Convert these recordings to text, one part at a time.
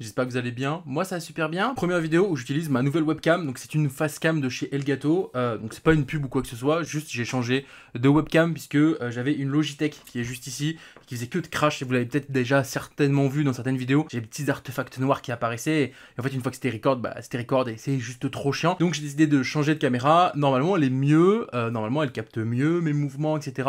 j'espère que vous allez bien, moi ça va super bien. Première vidéo où j'utilise ma nouvelle webcam, donc c'est une face cam de chez Elgato, euh, donc c'est pas une pub ou quoi que ce soit, juste j'ai changé de webcam puisque euh, j'avais une Logitech qui est juste ici, qui faisait que de crash et vous l'avez peut-être déjà certainement vu dans certaines vidéos, j'ai des petits artefacts noirs qui apparaissaient et, en fait une fois que c'était record, bah c'était record et c'est juste trop chiant. Donc j'ai décidé de changer de caméra, normalement elle est mieux, euh, normalement elle capte mieux mes mouvements etc.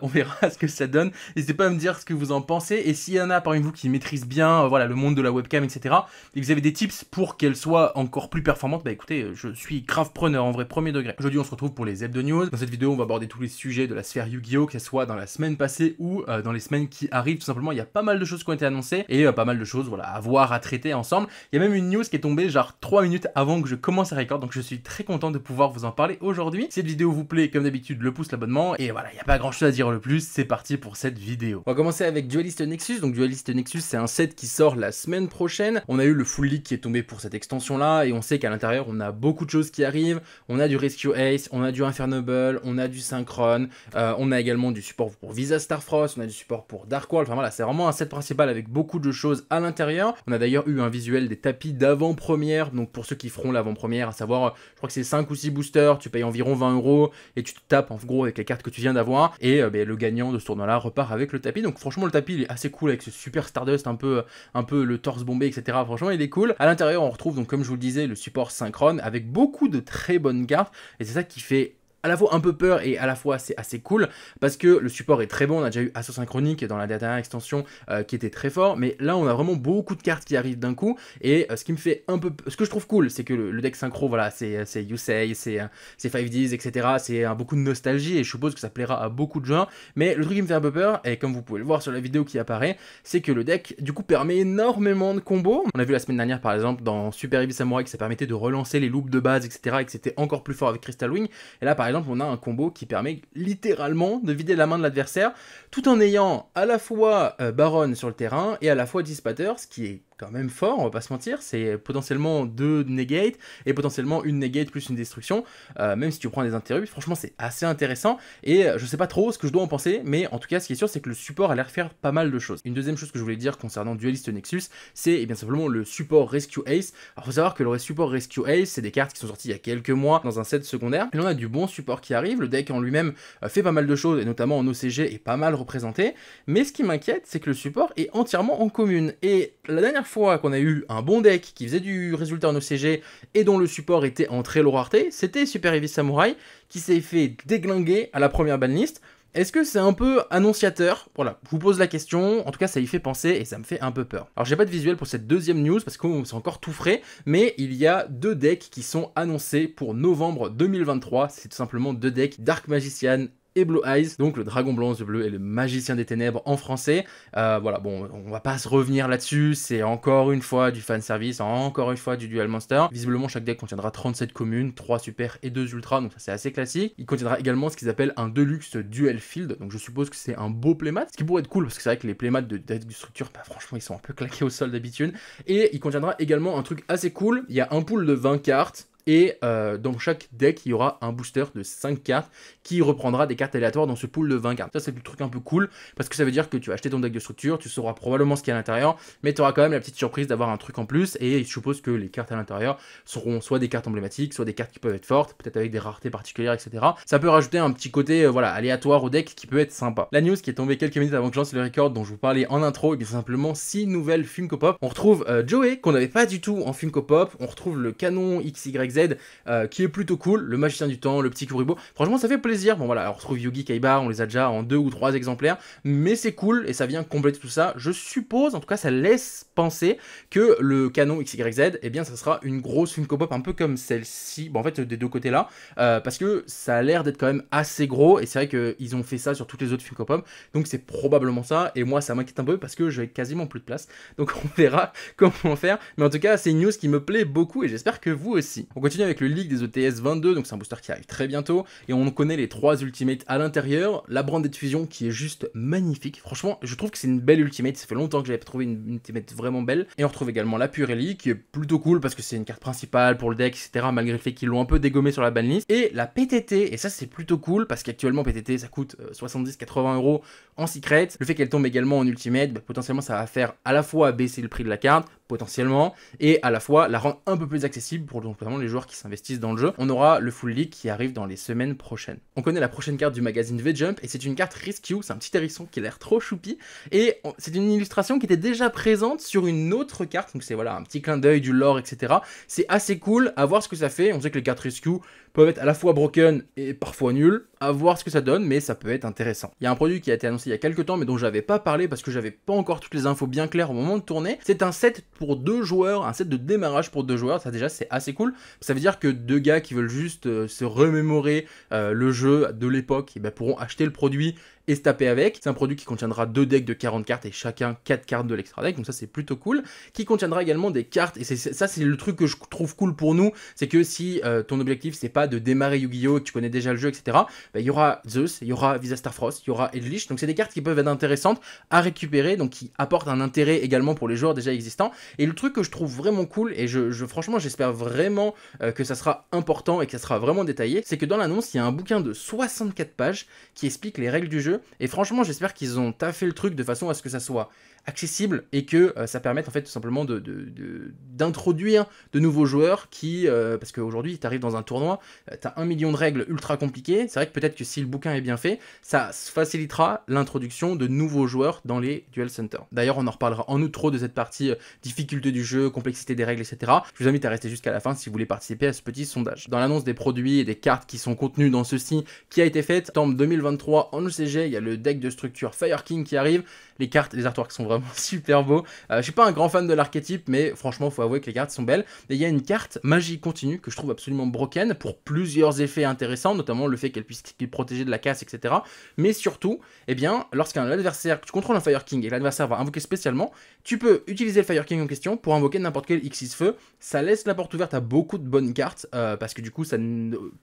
on verra ce que ça donne, n'hésitez pas à me dire ce que vous en pensez et s'il y en a parmi vous qui maîtrisent bien, voilà, le monde de la webcam, etc. Et vous avez des tips pour qu'elle soit encore plus performante, bah écoutez, euh, je suis grave preneur en vrai, premier degré. Aujourd'hui, on se retrouve pour les de news. Dans cette vidéo, on va aborder tous les sujets de la sphère Yu-Gi-Oh, qu'elle soit dans la semaine passée ou euh, dans les semaines qui arrivent. Tout simplement, il y a pas mal de choses qui ont été annoncées et euh, pas mal de choses, voilà, à voir, à traiter ensemble. Il y a même une news qui est tombée genre 3 minutes avant que je commence à record, donc je suis très content de pouvoir vous en parler aujourd'hui. Si cette vidéo vous plaît, comme d'habitude, le pouce, l'abonnement, et voilà, il n'y a pas grand chose à dire le plus, c'est parti pour cette vidéo. On va commencer avec dualist Nexus, donc dualist Nexus, c'est un set qui sort la semaine prochaine. On a eu le full leak qui est tombé pour cette extension là et on sait qu'à l'intérieur on a beaucoup de choses qui arrivent. On a du Rescue Ace, on a du Infernoble, on a du Synchrone, euh, on a également du support pour Visa Frost, on a du support pour Dark World. Enfin voilà, c'est vraiment un set principal avec beaucoup de choses à l'intérieur. On a d'ailleurs eu un visuel des tapis d'avant-première, donc pour ceux qui feront l'avant-première, à savoir, je crois que c'est 5 ou 6 boosters, tu payes environ 20 euros et tu te tapes en gros avec les cartes que tu viens d'avoir et euh, ben, le gagnant de ce tournoi là repart avec le tapis. Donc franchement, le tapis il est assez cool avec ce super Stardust un peu, un peu le torse bombé, etc. Franchement, il est cool. À l'intérieur, on retrouve donc, comme je vous le disais, le support synchrone avec beaucoup de très bonnes cartes et c'est ça qui fait à la fois un peu peur et à la fois c'est assez cool parce que le support est très bon. On a déjà eu Asso Synchronique dans la dernière extension euh, qui était très fort, mais là on a vraiment beaucoup de cartes qui arrivent d'un coup. Et euh, ce qui me fait un peu, ce que je trouve cool, c'est que le, deck synchro, voilà, c'est euh, Yusei, c'est 5 Five Ds, etc. C'est beaucoup de nostalgie et je suppose que ça plaira à beaucoup de gens. Mais le truc qui me fait un peu peur et comme vous pouvez le voir sur la vidéo qui apparaît, c'est que le deck du coup permet énormément de combos. On a vu la semaine dernière par exemple dans Super Evil Samurai que ça permettait de relancer les loops de base, etc. Et que c'était encore plus fort avec Crystal Wing. Et là par on a un combo qui permet littéralement de vider la main de l'adversaire, tout en ayant à la fois euh, Baron sur le terrain et à la fois Dispatter ce qui est quand même fort, on va pas se mentir. C'est potentiellement deux negates et potentiellement une negate plus une destruction. Euh, même si tu prends des interrupts, franchement, c'est assez intéressant. Et euh, je sais pas trop ce que je dois en penser, mais en tout cas, ce qui est sûr, c'est que le support a l'air faire pas mal de choses. Une deuxième chose que je voulais dire concernant Duelist Nexus, c'est eh bien simplement le support Rescue Ace. Alors, faut savoir que le support Rescue Ace, c'est des cartes qui sont sorties il y a quelques mois dans un set secondaire. Et là, on a du bon support qui arrive. Le deck en lui-même euh, fait pas mal de choses, et notamment en OCG, est pas mal représenté. Mais ce qui m'inquiète, c'est que le support est entièrement en commune. Et la dernière qu'on a eu un bon deck qui faisait du résultat en OCG et dont le support était en très rareté, c'était Super Heavy Samurai qui s'est fait déglinguer à la première banlist. Est-ce que c'est un peu annonciateur Voilà, je vous pose la question, en tout cas ça y fait penser et ça me fait un peu peur. Alors j'ai pas de visuel pour cette deuxième news parce que c'est encore tout frais, mais il y a deux decks qui sont annoncés pour novembre 2023, c'est tout simplement deux decks, Dark Magician Blue Eyes, donc le dragon blanc aux bleu et le magicien des ténèbres en français. Euh, voilà, bon, on va pas se revenir là-dessus, c'est encore une fois du fan service, encore une fois du duel monster. Visiblement, chaque deck contiendra 37 communes, 3 super et 2 ultra, donc ça c'est assez classique. Il contiendra également ce qu'ils appellent un deluxe duel field, donc je suppose que c'est un beau playmat, ce qui pourrait être cool parce que c'est vrai que les playmats de deck structure, bah, franchement, ils sont un peu claqués au sol d'habitude. Et il contiendra également un truc assez cool, il y a un pool de 20 cartes et euh, dans chaque deck, il y aura un booster de 5 cartes qui reprendra des cartes aléatoires dans ce pool de 20 cartes. Ça, c'est le truc un peu cool parce que ça veut dire que tu vas acheter ton deck de structure, tu sauras probablement ce qu'il y a à l'intérieur, mais tu auras quand même la petite surprise d'avoir un truc en plus. Et je suppose que les cartes à l'intérieur seront soit des cartes emblématiques, soit des cartes qui peuvent être fortes, peut-être avec des raretés particulières, etc. Ça peut rajouter un petit côté euh, voilà, aléatoire au deck qui peut être sympa. La news qui est tombée quelques minutes avant que je lance le record dont je vous parlais en intro, et eh bien simplement 6 nouvelles Funko Pop. On retrouve euh, Joey qu'on n'avait pas du tout en Funko Pop, on retrouve le canon XYZ euh, qui est plutôt cool. Le magicien du temps, le petit Kuribo. Franchement, ça fait plaisir. Bon voilà, on retrouve Yugi Kaiba, on les a déjà en deux ou trois exemplaires, mais c'est cool et ça vient compléter tout ça. Je suppose, en tout cas, ça laisse penser que le canon XYZ, eh bien, ça sera une grosse Funko Pop un peu comme celle-ci. Bon, en fait, des deux côtés là, euh, parce que ça a l'air d'être quand même assez gros et c'est vrai qu'ils ont fait ça sur toutes les autres Funko Pop, donc c'est probablement ça. Et moi, ça m'inquiète un peu parce que j'ai quasiment plus de place, donc on verra comment faire. Mais en tout cas, c'est une news qui me plaît beaucoup et j'espère que vous aussi continue avec le leak des ETS 22, donc c'est un booster qui arrive très bientôt, et on connaît les trois ultimates à l'intérieur, la brande fusion qui est juste magnifique, franchement je trouve que c'est une belle ultimate, ça fait longtemps que j'avais pas trouvé une, ultimate vraiment belle, et on retrouve également la Purelli qui est plutôt cool parce que c'est une carte principale pour le deck, etc., malgré le fait qu'ils l'ont un peu dégommé sur la banlist, et la PTT, et ça c'est plutôt cool parce qu'actuellement PTT ça coûte 70-80 euh, euros en secret, le fait qu'elle tombe également en ultimate, bah, potentiellement ça va faire à la fois baisser le prix de la carte, potentiellement, et à la fois la rendre un peu plus accessible pour donc, les joueurs qui s'investissent dans le jeu, on aura le full leak qui arrive dans les semaines prochaines. On connaît la prochaine carte du magazine V-Jump et c'est une carte Rescue, c'est un petit hérisson qui a l'air trop choupi et c'est une illustration qui était déjà présente sur une autre carte, donc c'est voilà un petit clin d'œil du lore, etc. C'est assez cool à voir ce que ça fait, on sait que les cartes Rescue peuvent être à la fois broken et parfois nuls. À voir ce que ça donne, mais ça peut être intéressant. Il y a un produit qui a été annoncé il y a quelques temps, mais dont j'avais pas parlé parce que j'avais pas encore toutes les infos bien claires au moment de tourner. C'est un set pour deux joueurs, un set de démarrage pour deux joueurs. Ça déjà c'est assez cool. Ça veut dire que deux gars qui veulent juste euh, se remémorer euh, le jeu de l'époque, eh ben, pourront acheter le produit et se taper avec. C'est un produit qui contiendra deux decks de 40 cartes et chacun 4 cartes de l'extra deck, donc ça c'est plutôt cool. Qui contiendra également des cartes, et c'est, ça c'est le truc que je trouve cool pour nous, c'est que si euh, ton objectif c'est pas de démarrer Yu-Gi-Oh! que tu connais déjà le jeu, etc., bah, il y aura Zeus, il y aura Visa Star Frost, il y aura Edlish, donc c'est des cartes qui peuvent être intéressantes à récupérer, donc qui apportent un intérêt également pour les joueurs déjà existants. Et le truc que je trouve vraiment cool, et je, franchement j'espère vraiment euh, que ça sera important et que ça sera vraiment détaillé, c'est que dans l'annonce il y a un bouquin de 64 pages qui explique les règles du jeu et franchement, j'espère qu'ils ont taffé le truc de façon à ce que ça soit accessible et que euh, ça permette en fait tout simplement d'introduire de, nouveaux joueurs qui, euh, parce qu'aujourd'hui, tu arrives dans un tournoi, euh, tu as un million de règles ultra compliquées. C'est vrai que peut-être que si le bouquin est bien fait, ça facilitera l'introduction de nouveaux joueurs dans les Duel Center. D'ailleurs, on en reparlera en trop de cette partie difficulté du jeu, complexité des règles, etc. Je vous invite à rester jusqu'à la fin si vous voulez participer à ce petit sondage. Dans l'annonce des produits et des cartes qui sont contenues dans ceci, qui a été faite septembre 2023 en OCG, il y a le deck de structure Fire King qui arrive, les cartes, les artworks sont vraiment super beaux. Euh, je suis pas un grand fan de l'archétype, mais franchement, faut avouer que les cartes sont belles. Et il y a une carte magie continue que je trouve absolument broken pour plusieurs effets intéressants, notamment le fait qu'elle puisse protéger de la casse, etc. Mais surtout, eh bien, lorsqu'un adversaire, tu contrôles un Fire King et l'adversaire va invoquer spécialement, tu peux utiliser le Fire King en question pour invoquer n'importe quel X6 feu. Ça laisse la porte ouverte à beaucoup de bonnes cartes euh, parce que du coup, ça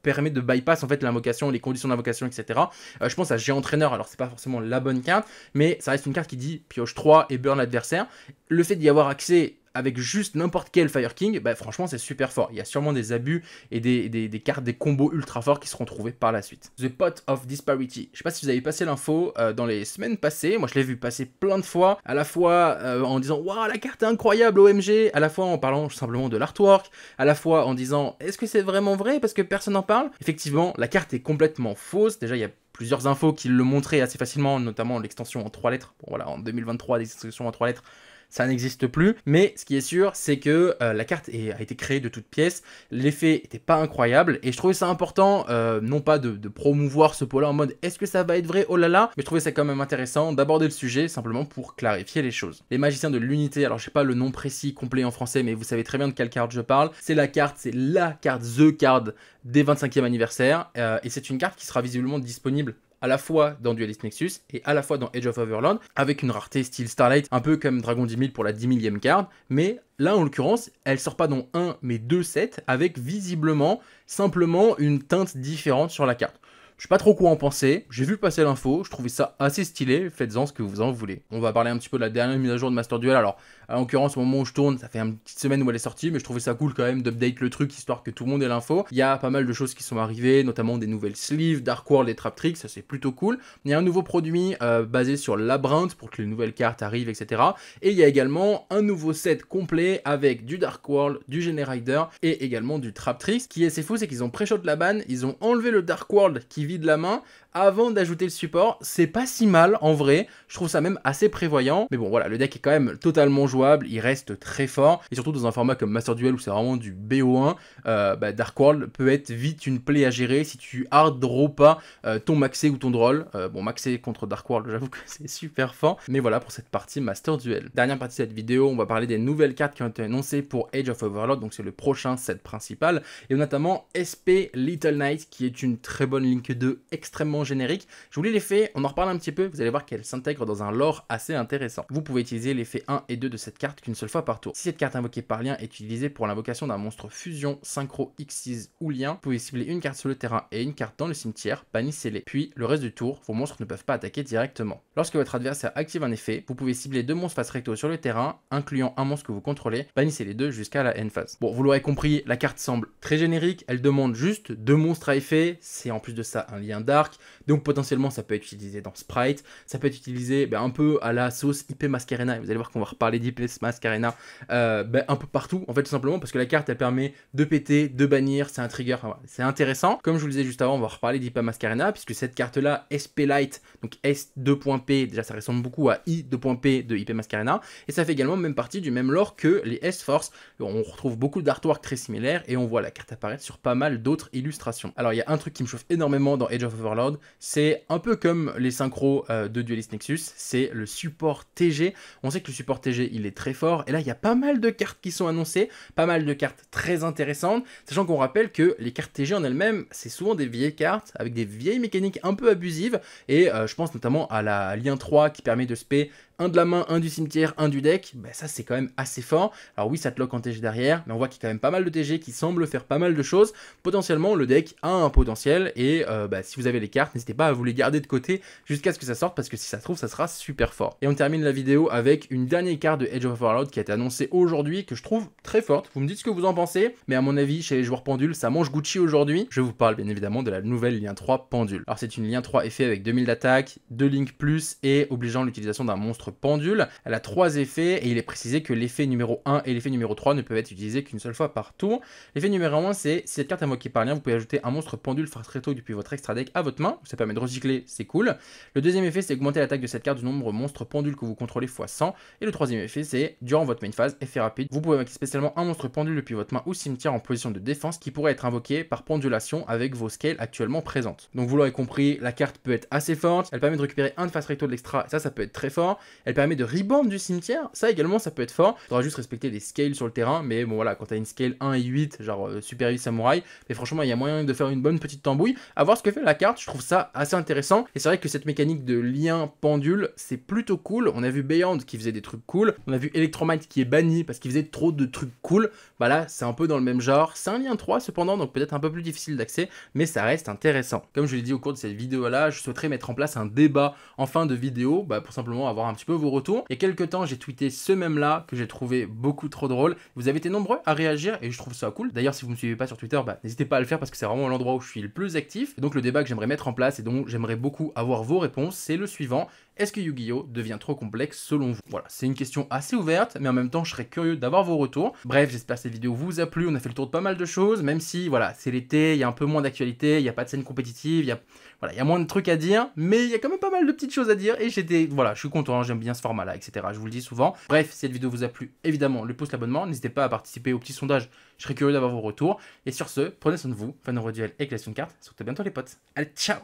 permet de bypass en fait l'invocation, les conditions d'invocation, etc. Euh, je pense à Géant alors c'est pas forcément la bonne carte, mais ça reste une carte qui dit pioche 3 et burn l'adversaire. Le fait d'y avoir accès avec juste n'importe quel Fire King, bah, franchement c'est super fort. Il y a sûrement des abus et des, des, cartes, des combos ultra forts qui seront trouvés par la suite. The Pot of Disparity. Je sais pas si vous avez passé l'info euh, dans les semaines passées. Moi je l'ai vu passer plein de fois, à la fois euh, en disant waouh la carte est incroyable OMG, à la fois en parlant simplement de l'artwork, à la fois en disant est-ce que c'est vraiment vrai parce que personne n'en parle. Effectivement, la carte est complètement fausse. Déjà il y a plusieurs infos qui le montraient assez facilement, notamment l'extension en trois lettres. Bon voilà, en 2023, des extensions en trois lettres, ça n'existe plus. Mais ce qui est sûr, c'est que euh, la carte a été créée de toutes pièces. L'effet n'était pas incroyable. Et je trouvais ça important, euh, non pas de, promouvoir ce pot-là en mode est-ce que ça va être vrai, oh là là, mais je trouvais ça quand même intéressant d'aborder le sujet simplement pour clarifier les choses. Les magiciens de l'unité, alors je sais pas le nom précis complet en français, mais vous savez très bien de quelle carte je parle. C'est la carte, c'est la carte, the card des 25e anniversaire. Euh, et c'est une carte qui sera visiblement disponible à la fois dans Duelist Nexus et à la fois dans Edge of Overland, avec une rareté style Starlight, un peu comme Dragon 10 pour la 10 millième carte, mais là en l'occurrence, elle sort pas dans 1 mais 2 sets, avec visiblement simplement une teinte différente sur la carte. Je sais pas trop quoi en penser, j'ai vu passer l'info, je trouvais ça assez stylé, faites-en ce que vous en voulez. On va parler un petit peu de la dernière mise à jour de Master Duel, alors euh, en l'occurrence au moment où je tourne, ça fait une petite semaine où elle est sortie, mais je trouvais ça cool quand même d'update le truc, histoire que tout le monde ait l'info. Il y a pas mal de choses qui sont arrivées, notamment des nouvelles sleeves, Dark World et Trap Tricks, ça c'est plutôt cool. Il y a un nouveau produit euh, basé sur Labyrinthe pour que les nouvelles cartes arrivent, etc. Et il y a également un nouveau set complet avec du Dark World, du generator et également du Trap Tricks. Ce qui est assez fou, c'est qu'ils ont pré-shot la banne, ils ont enlevé le Dark World qui vide la main avant d'ajouter le support, c'est pas si mal en vrai, je trouve ça même assez prévoyant, mais bon voilà, le deck est quand même totalement jouable, il reste très fort, et surtout dans un format comme Master Duel où c'est vraiment du BO1, euh, bah, Dark World peut être vite une plaie à gérer si tu hard draw pas euh, ton maxé ou ton droll, euh, bon maxé contre Dark World j'avoue que c'est super fort, mais voilà pour cette partie Master Duel. Dernière partie de cette vidéo, on va parler des nouvelles cartes qui ont été annoncées pour Age of Overlord, donc c'est le prochain set principal, et notamment SP Little Knight qui est une très bonne Link 2 extrêmement générique, Je voulais les on en reparle un petit peu, vous allez voir qu'elle s'intègre dans un lore assez intéressant. Vous pouvez utiliser l'effet 1 et 2 de cette carte qu'une seule fois par tour. Si cette carte invoquée par lien est utilisée pour l'invocation d'un monstre fusion, synchro, x6 ou lien, vous pouvez cibler une carte sur le terrain et une carte dans le cimetière, bannissez-les. Puis, le reste du tour, vos monstres ne peuvent pas attaquer directement. Lorsque votre adversaire active un effet, vous pouvez cibler deux monstres face recto sur le terrain, incluant un monstre que vous contrôlez, bannissez les deux jusqu'à la end phase. Bon, vous l'aurez compris, la carte semble très générique, elle demande juste deux monstres à effet, c'est en plus de ça un lien dark, donc potentiellement ça peut être utilisé dans Sprite, ça peut être utilisé ben, un peu à la sauce IP Mascarena, vous allez voir qu'on va reparler d'IP Mascarena euh, ben, un peu partout, en fait tout simplement parce que la carte elle permet de péter, de bannir, c'est un trigger, c'est intéressant. Comme je vous le disais juste avant, on va reparler d'IP Mascarena, puisque cette carte là, SP Lite, donc S2.P, déjà ça ressemble beaucoup à I2.P de IP Mascarena, et ça fait également même partie du même lore que les S-Force, on retrouve beaucoup d'artwork très similaires, et on voit la carte apparaître sur pas mal d'autres illustrations. Alors il y a un truc qui me chauffe énormément dans Age of Overlord, c'est un peu comme les synchros euh, de Duelist Nexus, c'est le support TG. On sait que le support TG, il est très fort. Et là, il y a pas mal de cartes qui sont annoncées, pas mal de cartes très intéressantes. Sachant qu'on rappelle que les cartes TG en elles-mêmes, c'est souvent des vieilles cartes avec des vieilles mécaniques un peu abusives. Et euh, je pense notamment à la lien 3 qui permet de spé un de la main, un du cimetière, un du deck, bah, ça c'est quand même assez fort. Alors oui, ça te lock en TG derrière, mais on voit qu'il y a quand même pas mal de TG qui semble faire pas mal de choses. Potentiellement, le deck a un potentiel et euh, bah, si vous avez les cartes, n'hésitez pas à vous les garder de côté jusqu'à ce que ça sorte parce que si ça trouve, ça sera super fort. Et on termine la vidéo avec une dernière carte de Edge of Warlord qui a été annoncée aujourd'hui que je trouve très forte. Vous me dites ce que vous en pensez, mais à mon avis, chez les joueurs pendules, ça mange Gucci aujourd'hui. Je vous parle bien évidemment de la nouvelle lien 3 pendule. Alors c'est une lien 3 effet avec 2000 d'attaque, 2 link plus et obligeant l'utilisation d'un monstre pendule. Elle a trois effets et il est précisé que l'effet numéro 1 et l'effet numéro 3 ne peuvent être utilisés qu'une seule fois par tour. L'effet numéro 1, c'est si cette carte est invoquée par lien, hein. vous pouvez ajouter un monstre pendule face Retour depuis votre extra deck à votre main. Ça permet de recycler, c'est cool. Le deuxième effet, c'est augmenter l'attaque de cette carte du nombre monstre pendule que vous contrôlez x 100. Et le troisième effet, c'est durant votre main phase, effet rapide, vous pouvez invoquer spécialement un monstre pendule depuis votre main ou cimetière en position de défense qui pourrait être invoqué par pendulation avec vos scales actuellement présentes. Donc vous l'aurez compris, la carte peut être assez forte, elle permet de récupérer un de face recto de l'extra, ça ça peut être très fort. Elle permet de rebondir du cimetière. Ça également, ça peut être fort. Il faudra juste respecter les scales sur le terrain. Mais bon, voilà, quand t'as une scale 1 et 8, genre euh, Super 8 Samouraï, mais franchement, il y a moyen de faire une bonne petite tambouille. À voir ce que fait la carte, je trouve ça assez intéressant. Et c'est vrai que cette mécanique de lien pendule, c'est plutôt cool. On a vu Beyond qui faisait des trucs cool. On a vu Electromite qui est banni parce qu'il faisait trop de trucs cool. Bah là, c'est un peu dans le même genre. C'est un lien 3 cependant, donc peut-être un peu plus difficile d'accès, mais ça reste intéressant. Comme je l'ai dit au cours de cette vidéo-là, je souhaiterais mettre en place un débat en fin de vidéo bah, pour simplement avoir un petit peu vos retours. Il y a quelques temps, j'ai tweeté ce même là que j'ai trouvé beaucoup trop drôle. Vous avez été nombreux à réagir et je trouve ça cool. D'ailleurs, si vous me suivez pas sur Twitter, bah, n'hésitez pas à le faire parce que c'est vraiment l'endroit où je suis le plus actif. donc le débat que j'aimerais mettre en place et dont j'aimerais beaucoup avoir vos réponses, c'est le suivant. Est-ce que Yu-Gi-Oh devient trop complexe selon vous Voilà, c'est une question assez ouverte, mais en même temps, je serais curieux d'avoir vos retours. Bref, j'espère que cette vidéo vous a plu. On a fait le tour de pas mal de choses, même si voilà, c'est l'été, il y a un peu moins d'actualité, il n'y a pas de scène compétitive, il y a voilà, il y a moins de trucs à dire, mais il y a quand même pas mal de petites choses à dire et j'étais voilà, je suis content bien ce format-là, etc. Je vous le dis souvent. Bref, si cette vidéo vous a plu, évidemment, le pouce, l'abonnement. N'hésitez pas à participer au petit sondage. Je serais curieux d'avoir vos retours. Et sur ce, prenez soin de vous, fan Duel et une Carte. Surtout à bientôt les potes. Allez, ciao